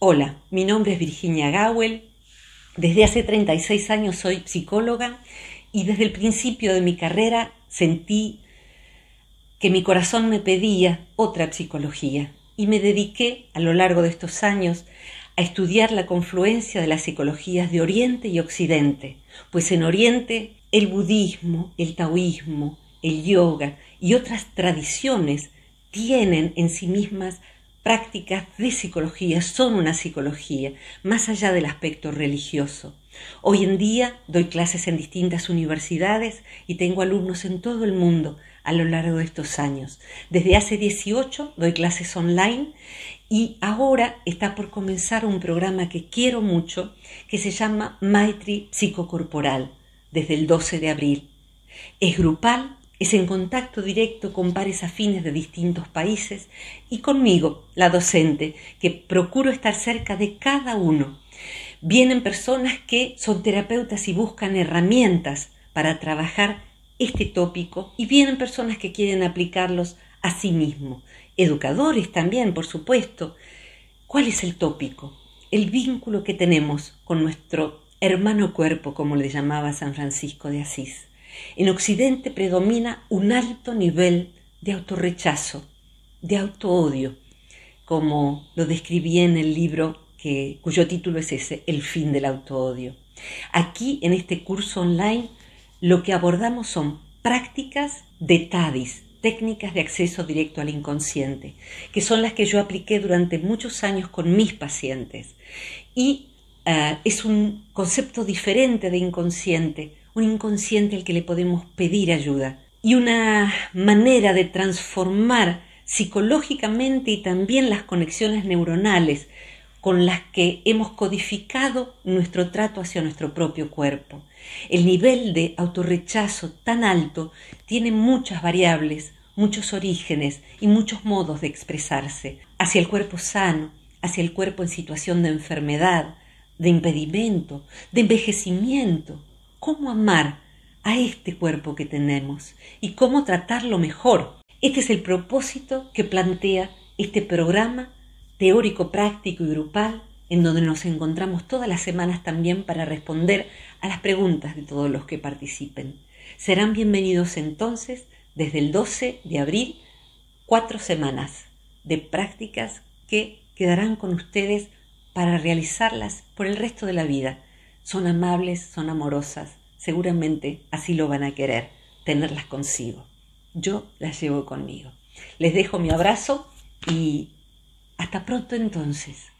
Hola, mi nombre es Virginia Gawel. Desde hace 36 años soy psicóloga y desde el principio de mi carrera sentí que mi corazón me pedía otra psicología y me dediqué a lo largo de estos años a estudiar la confluencia de las psicologías de Oriente y Occidente, pues en Oriente el budismo, el taoísmo, el yoga y otras tradiciones tienen en sí mismas prácticas de psicología son una psicología, más allá del aspecto religioso. Hoy en día doy clases en distintas universidades y tengo alumnos en todo el mundo a lo largo de estos años. Desde hace 18 doy clases online y ahora está por comenzar un programa que quiero mucho que se llama Maitri Psicocorporal desde el 12 de abril. Es grupal es en contacto directo con pares afines de distintos países y conmigo, la docente, que procuro estar cerca de cada uno. Vienen personas que son terapeutas y buscan herramientas para trabajar este tópico y vienen personas que quieren aplicarlos a sí mismos. Educadores también, por supuesto. ¿Cuál es el tópico? El vínculo que tenemos con nuestro hermano cuerpo, como le llamaba San Francisco de Asís. En Occidente predomina un alto nivel de autorrechazo, de autoodio, como lo describí en el libro cuyo título es ese, El fin del autoodio. Aquí, en este curso online, lo que abordamos son prácticas de TADIS, técnicas de acceso directo al inconsciente, que son las que yo apliqué durante muchos años con mis pacientes. Y eh, es un concepto diferente de inconsciente inconsciente al que le podemos pedir ayuda y una manera de transformar psicológicamente y también las conexiones neuronales con las que hemos codificado nuestro trato hacia nuestro propio cuerpo. El nivel de autorrechazo tan alto tiene muchas variables, muchos orígenes y muchos modos de expresarse, hacia el cuerpo sano, hacia el cuerpo en situación de enfermedad, de impedimento, de envejecimiento, cómo amar a este cuerpo que tenemos y cómo tratarlo mejor. Este es el propósito que plantea este programa teórico, práctico y grupal, en donde nos encontramos todas las semanas también para responder a las preguntas de todos los que participen. Serán bienvenidos entonces desde el 12 de abril cuatro semanas de prácticas que quedarán con ustedes para realizarlas por el resto de la vida. Son amables, son amorosas, seguramente así lo van a querer, tenerlas consigo. Yo las llevo conmigo. Les dejo mi abrazo y hasta pronto entonces.